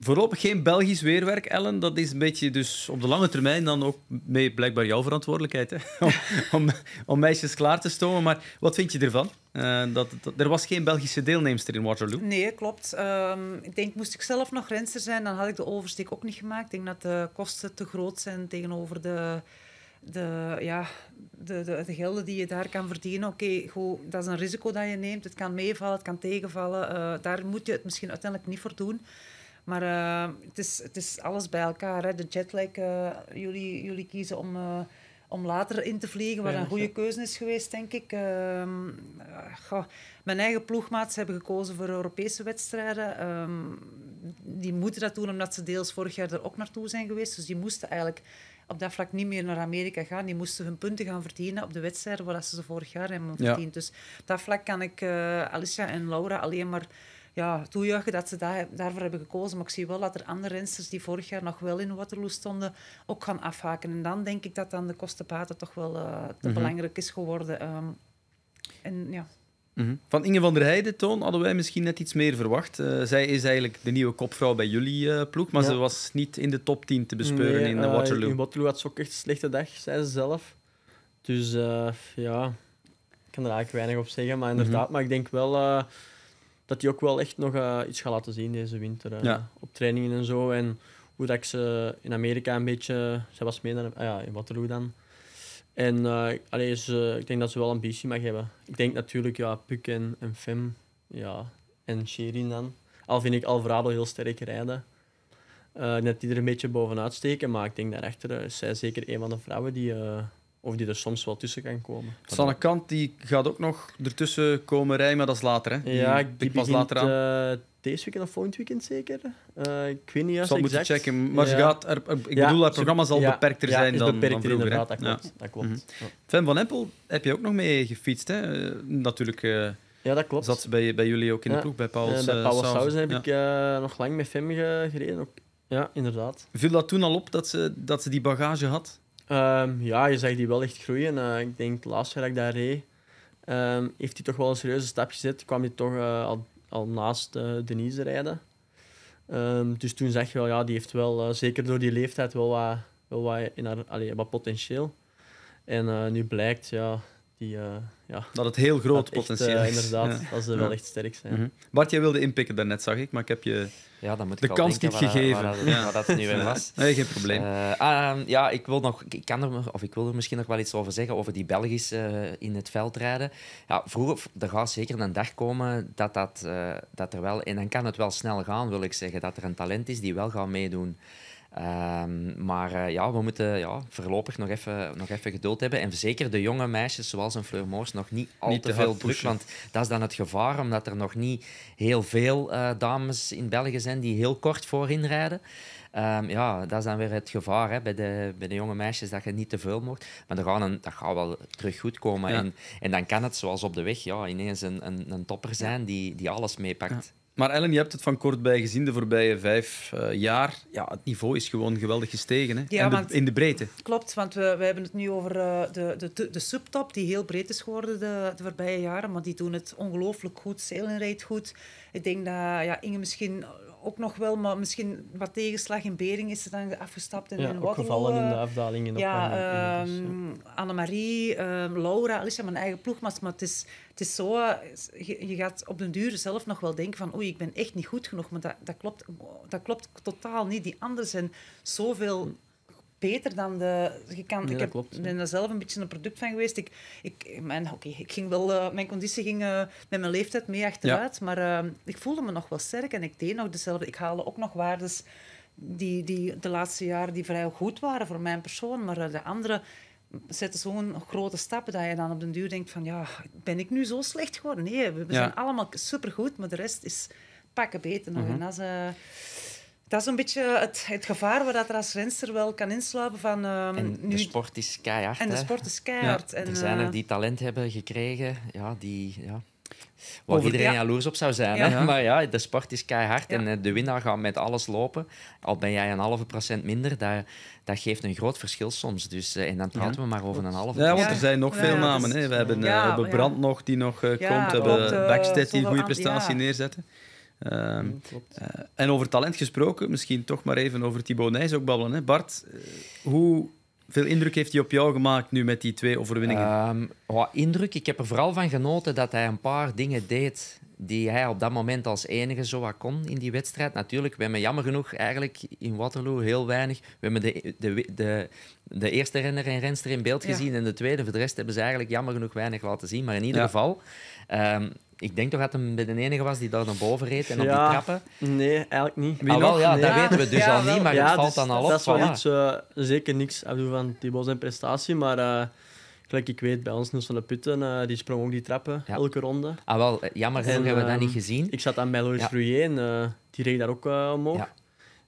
Voorlopig geen Belgisch weerwerk, Ellen. Dat is een beetje dus op de lange termijn dan ook mee, blijkbaar jouw verantwoordelijkheid. Hè? Om, om, meisjes klaar te stomen. Maar wat vind je ervan? Eh, dat, er was geen Belgische deelnemster in Waterloo. Nee, klopt. Ehm, ik denk, moest ik zelf nog renster zijn, dan had ik de oversteek ook niet gemaakt. Ik denk dat de kosten te groot zijn tegenover de, de, ja, de, de, de gelden die je daar kan verdienen, oké, okay, dat is een risico dat je neemt. Het kan meevallen, het kan tegenvallen. Eh, daar moet je het misschien uiteindelijk niet voor doen. Maar eh, het, is, het is alles bij elkaar. Hè. De jetlag, eh, jullie, jullie kiezen om, om later in te vliegen, wat een goede keuze is geweest, denk ik. Ehm, mijn eigen ploegmaats hebben gekozen voor Europese wedstrijden. Ehm, die moeten dat doen omdat ze deels vorig jaar er ook naartoe zijn geweest. Dus die moesten eigenlijk op dat vlak niet meer naar Amerika gaan. Die moesten hun punten gaan verdienen op de wedstrijden waar ze ze vorig jaar hebben verdiend. Dus op dat vlak kan ik eh, Alicia en Laura alleen maar ja, toejuichen dat ze daar, daarvoor hebben gekozen. Maar ik zie wel dat er andere rensters die vorig jaar nog wel in Waterloo stonden, ook gaan afhaken. En dan denk ik dat dan de kostenpaten toch wel eh, te mhm. belangrijk is geworden. Ehm, en ja... Mhm. Van Inge van der Heijden, Toon, hadden wij misschien net iets meer verwacht. Eh, zij is eigenlijk de nieuwe kopvrouw bij jullie eh, ploeg, maar ze was niet in de top 10 te bespeuren in eh, Waterloo. In Waterloo had ze ook echt een slechte dag, zei ze zelf. Dus ja, ik kan er eigenlijk weinig op zeggen. Maar inderdaad, mhm. maar ik denk wel dat hij ook wel echt nog iets gaat laten zien deze winter. Ja. Op trainingen en zo. En hoe dat ik ze in Amerika een beetje... Zij was mee ah ja, in Waterloo dan en uh, allee, ze, eh, ik denk dat ze wel ambitie mag hebben. Ik denk natuurlijk, ja, Puk en, en Fem ja, en Sherin dan. Al vind ik Alvarado heel sterk rijden. Eh, net die er een beetje bovenuit steken, maar ik denk daarachter is zij zeker een van de vrouwen die, of die er soms wel tussen kan komen. Sanne Kant die gaat ook nog ertussen komen rijden, maar dat is later. Hè? Die ja, die begint, later aan deze weekend of volgend weekend zeker. Eh, ik weet niet juist zal exact. moeten checken, maar ja. gaat er, ik bedoel, ja. haar programma zal beperkter zijn dan, beperkter, dan vroeger. Inderdaad, dat klopt. Dat klopt. Fem mhm. van Empel heb je ook nog mee gefietst, hè? natuurlijk... Eh, ja, dat klopt. Zat ze bij, bij jullie ook in de ploeg, bij Paul's eh, Bij Paul's Sausen heb ik nog lang met Fem gereden. Ja, inderdaad. Viel dat toen al op, dat ze, dat ze die bagage had? Ehm, ja, je zag die wel echt groeien. ik denk laatst laatste jaar dat ik daar reed, ehm, heeft hij toch wel een serieuze stap gezet. Kwam hij toch al al naast eh, Denise rijden. Ehm, dus toen zeg je wel, ja, die heeft wel, eh, zeker door die leeftijd, wel wat, wel wat, in haar, wat potentieel. En eh, nu blijkt, ja, die, ja, dat het heel groot potentieel echt, is. Inderdaad, ja. dat ze wel echt sterk zijn. Mhm. Bart, jij wilde inpikken daarnet, zag ik, maar ik heb je ja, dan moet ik de kans niet gegeven. Waar, waar, waar, dat nu weer was. Nee, geen probleem. Eh, ehm, ja, ik wil, nog, ik, kan er, of ik wil er misschien nog wel iets over zeggen, over die Belgische eh, in het veld rijden. Ja, vroeger, er gaat zeker een dag komen dat, dat, eh, dat er wel... En dan kan het wel snel gaan, wil ik zeggen, dat er een talent is die wel gaat meedoen. Ehm, maar eh, ja, we moeten ja, voorlopig nog even, nog even geduld hebben. En zeker de jonge meisjes, zoals een Fleur Moors, nog niet al niet te, veel druk. Want dat is dan het gevaar, omdat er nog niet heel veel eh, dames in België zijn die heel kort voorin rijden. Ehm, ja, dat is dan weer het gevaar hè, bij, de, bij de jonge meisjes, dat je niet te veel mocht. Maar gaan dat gaat wel terug goed komen. En, en dan kan het, zoals op de weg, ja, ineens een, een, een topper zijn die, die alles meepakt. Maar Ellen, je hebt het van kort gezien de voorbije vijf eh, jaar. Ja, het niveau is gewoon geweldig gestegen. Hè? Ja, de, want, in de breedte. Klopt, want we, we hebben het nu over eh, de, de, de, subtop, die heel breed is geworden de, de voorbije jaren. Maar die doen het ongelooflijk goed. Sailing rate goed. Ik denk dat ja, Inge misschien ook nog wel, maar misschien wat tegenslag. In Bering is ze dan afgestapt. En ja, in ook gevallen in de eh, afdalingen. op. ja, um, ja. Ehm, Annemarie, ehm, Laura, Alicia, mijn eigen ploegmaat. Maar het is, het is zo, je, gaat op den duur zelf nog wel denken van oei, ik ben echt niet goed genoeg. Maar dat, dat, klopt, dat klopt totaal niet. Die anderen zijn zoveel... Hm beter dan de... ik heb, ben er zelf een beetje een product van geweest. Ik, ik, mijn, okay, ik ging wel, eh, mijn conditie ging eh, met mijn leeftijd mee achteruit, maar eh, ik voelde me nog wel sterk en ik deed nog dezelfde. Ik haalde ook nog waardes die, die de laatste jaren die vrij goed waren voor mijn persoon, maar de andere zetten zo'n grote stappen dat je dan op den duur denkt van ja, ben ik nu zo slecht geworden? Nee, we, zijn allemaal supergoed, maar de rest is pakken beter nog. Mhm. en dat dat is een beetje het, gevaar waar dat er als renster wel kan insluipen. van... Ehm, en de sport is keihard. En de sport is keihard. En, er zijn er eh, die talent hebben gekregen, ja, die... Ja. Waar iedereen ja. jaloers op zou zijn. Maar ja, de sport is keihard en eh, de winnaar gaat met alles lopen. Al ben jij een halve procent minder, dat, dat geeft een groot verschil soms. Dus, eh, en dan praten we maar over een halve procent. Ja, want er zijn nog veel namen. Dus- hè. We hebben, uh, Brand nog, die nog komt. We hebben Backstead die een goede prestatie neerzetten. Ehm, eh, en over talent gesproken, misschien toch maar even over Thibaut Nijs ook babbelen. Hè? Bart, eh, hoe veel indruk heeft hij op jou gemaakt nu met die twee overwinningen? Ehm, wat indruk? Ik heb er vooral van genoten dat hij een paar dingen deed die hij op dat moment als enige zo wat kon in die wedstrijd. Natuurlijk, we hebben jammer genoeg eigenlijk in Waterloo heel weinig. We hebben de, de, de, eerste renner en renster in beeld gezien en de tweede. Voor de rest hebben ze eigenlijk jammer genoeg weinig laten zien. Maar in ieder geval, ehm, ik denk toch dat hem de enige was die daar naar boven reed en op die trappen. Nee, eigenlijk niet. Ah, wel, ja, dat weten we dus al niet, maar het valt dus dan al op. Dat is wel voilà. iets, uh, zeker niks afdoen van Thibaut zijn prestatie, maar... Uh, gelijk ik weet, bij ons nu van de Putten, eh, die sprong ook die trappen elke ronde. Ah, wel, jammer genoeg hebben we dat ehm, niet gezien. Ik zat aan bij ja. Fruyer en die reed daar ook omhoog. Ja.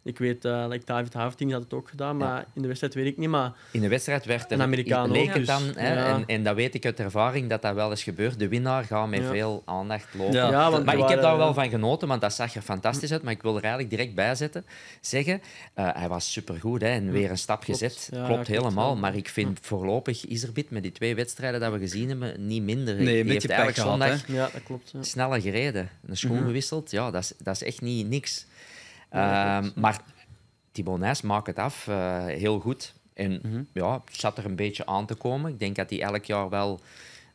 Ik weet, uh, David Havting had het ook gedaan, maar in de wedstrijd weet ik niet. Maar in de wedstrijd werd er een Amerikaan leek het dus, dan, hè, en, en, dat weet ik uit ervaring dat dat wel eens gebeurt. De winnaar gaat met veel aandacht lopen. maar ik heb daar wel van genoten, want dat zag er fantastisch uit. Maar ik wil er eigenlijk direct bij zetten, zeggen, eh, hij was supergoed hè, en weer een stap gezet. klopt helemaal, maar ik vind voorlopig Iserbit met die twee wedstrijden dat we gezien hebben, niet minder. Nee, heeft eigenlijk zondag ja, dat klopt, sneller gereden. Een schoen mhm. gewisseld, ja, dat is, dat is echt niet niks. Ja, ehm, maar Thibaut maakt het af eh, heel goed. En mm ja, zat er een beetje aan te komen. Ik denk dat hij elk jaar wel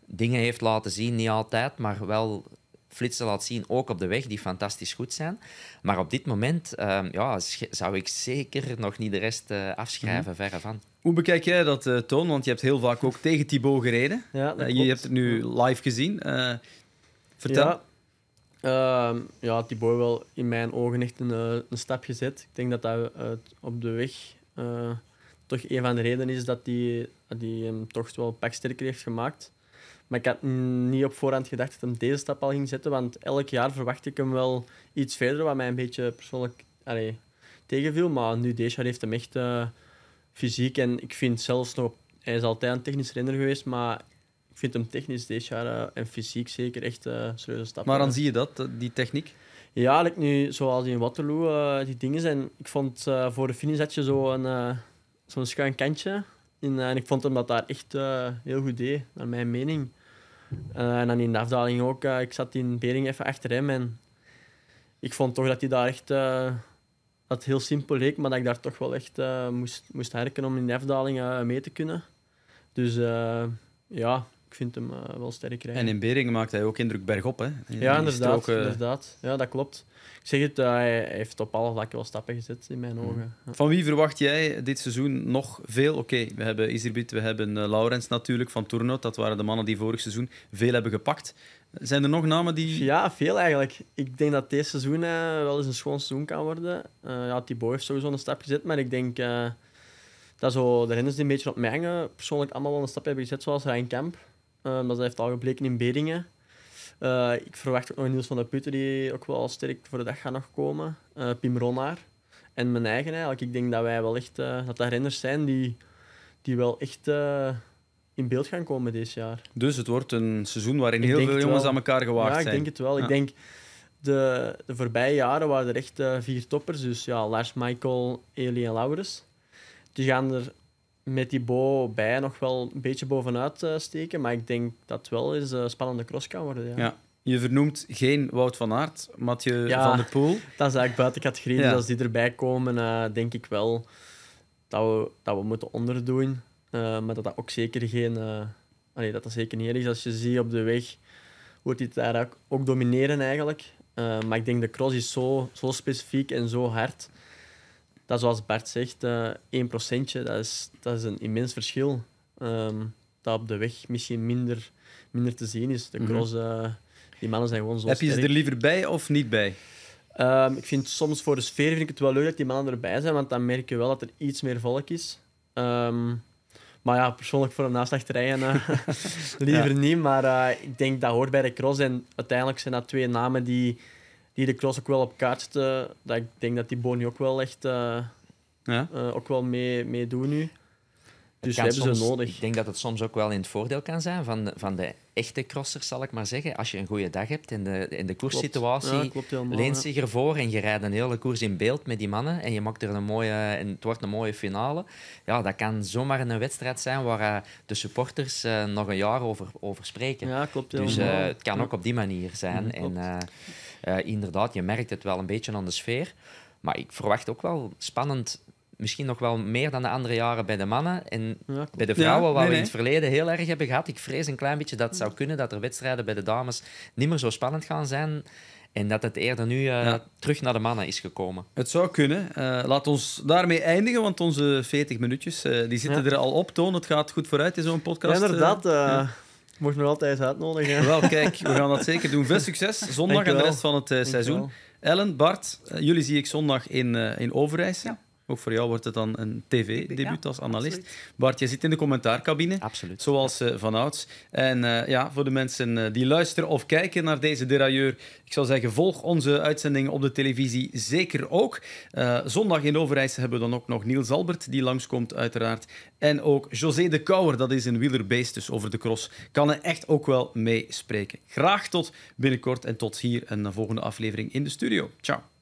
dingen heeft laten zien. Niet altijd, maar wel flitsen laat zien, ook op de weg, die fantastisch goed zijn. Maar op dit moment ehm, ja, zou ik zeker nog niet de rest eh, afschrijven, mm verre van. Hoe bekijk jij dat, eh, Toon? Want je hebt heel vaak ook tegen Thibaut gereden. Ja, je hebt het nu live gezien. vertel. Uh, ja, boy wel in mijn ogen echt een, eh, een stap gezet. Ik denk dat dat eh, op de weg eh, toch een van de redenen is dat hij die, hem toch wel pak sterker heeft gemaakt. Maar ik had niet op voorhand gedacht dat hem deze stap al ging zetten, want elk jaar verwacht ik hem wel iets verder, wat mij een beetje persoonlijk tegenviel. Maar nu deze jaar heeft hem echt fysiek en ik vind zelfs nog, hij is altijd een technisch renner geweest, maar ik vind hem technisch deze jaar en fysiek zeker echt een eh, serieuze stap. Maar dan zie je dat, eh, die techniek? Ja, ik nu, zoals in Waterloo, eh, die dingen zijn. Ik vond voor de finish had je zo'n uh, schuin kantje. en ik vond hem dat daar echt heel goed deed, naar mijn mening. en dan in de afdaling ook. ik zat in Bering even achter hem. En ik vond toch dat hij daar echt. dat heel simpel leek, maar dat ik daar toch wel echt moest, moest herken om in de afdaling mee te kunnen. Dus ja, ik vind hem eh, wel sterk rijden. En in Beringen maakt hij ook indruk bergop, hè? ja, inderdaad, Ja, dat klopt. Ik zeg het, eh, hij heeft op alle vlakken wel stappen gezet in mijn mhm. ogen. Van wie verwacht jij dit seizoen nog veel? Oké, we hebben Iserbit, we hebben eh, Laurens natuurlijk van Tournot. Dat waren de mannen die vorig seizoen veel hebben gepakt. Zijn er nog namen die... Ja, veel eigenlijk. Ik denk dat dit seizoen wel eens een schoon seizoen kan worden. Uh, ja, Thibaut heeft sowieso een stap gezet, maar ik denk dat zo de renners die een beetje op mij persoonlijk allemaal wel een stap hebben gezet, zoals Rein Kamp. Eh, maar dat heeft al gebleken in Beringen. Eh, ik verwacht ook nog nieuws van de Putten, die ook wel sterk voor de dag gaan nog komen. Uh, Pim Ronnaar. En mijn eigen eigenlijk. Ik denk dat wij wel echt... dat dat renners zijn die, die wel echt in beeld gaan komen dit jaar. Dus het wordt een seizoen waarin heel veel jongens aan elkaar gewaagd zijn. Ja, ik denk het wel. Ik denk... De, de voorbije jaren waren er echt vier toppers. Dus ja, Lars Michael, Eli en Laurens. Die gaan er met die bo bij nog wel een beetje bovenuit eh, steken. Maar ik denk dat het wel eens een eh, spannende cross kan worden. Ja. ja. Je vernoemt geen Wout van Aert, Mathieu van der Poel. dat is eigenlijk buiten categorie. Dus ja. als die erbij komen, eh, denk ik wel dat we, dat we moeten onderdoen. Uh, maar dat dat ook zeker geen... Allee, dat dat zeker niet is. Als je ziet op de weg, wordt hij daar ook, ook domineren eigenlijk. maar ik denk de cross is zo, zo specifiek en zo hard dat zoals Bart zegt, uh, eh, 1 procentje, dat is, dat is een immens verschil. Ehm, dat op de weg misschien minder, minder te zien is. De mhm. cross, eh, die mannen zijn gewoon zo Heb je ze er liever bij of niet bij? Ehm, ik vind soms voor de sfeer vind ik het wel leuk dat die mannen erbij zijn, want dan merk je wel dat er iets meer volk is. Ehm, maar ja, persoonlijk voor een naslachterij uh, liever niet. Maar ik denk dat hoort bij de cross. En uiteindelijk zijn dat twee namen die, die de cross ook wel op kaart zetten. Dat ik denk dat die Boni ook wel echt eh, ja? Eh, ook wel mee, mee doen nu. Dus hebben ze nodig. Ik denk dat het soms ook wel in het voordeel kan zijn van de, van de echte crossers, zal ik maar zeggen. Als je een goede dag hebt in de, in de koerssituatie, leent zich ervoor en je rijdt een hele koers in beeld met die mannen en je maakt er een mooie, en het wordt een mooie finale. Ja, dat kan zomaar een wedstrijd zijn waar eh, de supporters nog een jaar over, over spreken. Ja, klopt. Dus het kan ook op die manier zijn. Mhm, en, eh, inderdaad, je merkt het wel een beetje aan de sfeer. Maar ik verwacht ook wel spannend misschien nog wel meer dan de andere jaren bij de mannen. En bij de vrouwen, ja, waar we in het verleden heel erg hebben gehad. Ik vrees een klein beetje dat het zou kunnen dat er wedstrijden bij de dames niet meer zo spannend gaan zijn. En dat het eerder nu eh, terug naar de mannen is gekomen. Het zou kunnen. Uh, laat ons daarmee eindigen, want onze 40 minuutjes die zitten er al op. Toon, het gaat goed vooruit in zo'n podcast. inderdaad. Mocht nog altijd uitnodigen. Wel, kijk, we gaan dat zeker doen. Veel succes zondag en de rest van het eh, seizoen. Ellen, Bart, eh, jullie zie ik zondag in, eh, in Overijssel. Ja. Ook voor jou wordt het dan een tv-debuut als analist. Bart, je zit in de commentaarcabine. Absoluut. Zoals eh, van vanouds. En eh, ja, voor de mensen eh, die luisteren of kijken naar deze derailleur, ik zou zeggen, volg onze uitzendingen op de televisie zeker ook. zondag in Overijssel hebben we dan ook nog Niels Albert, die langskomt uiteraard. En ook José de Kouwer, dat is een wielerbeest, dus over de cross, kan er echt ook wel meespreken. Graag tot binnenkort en tot hier een volgende aflevering in de studio. Ciao.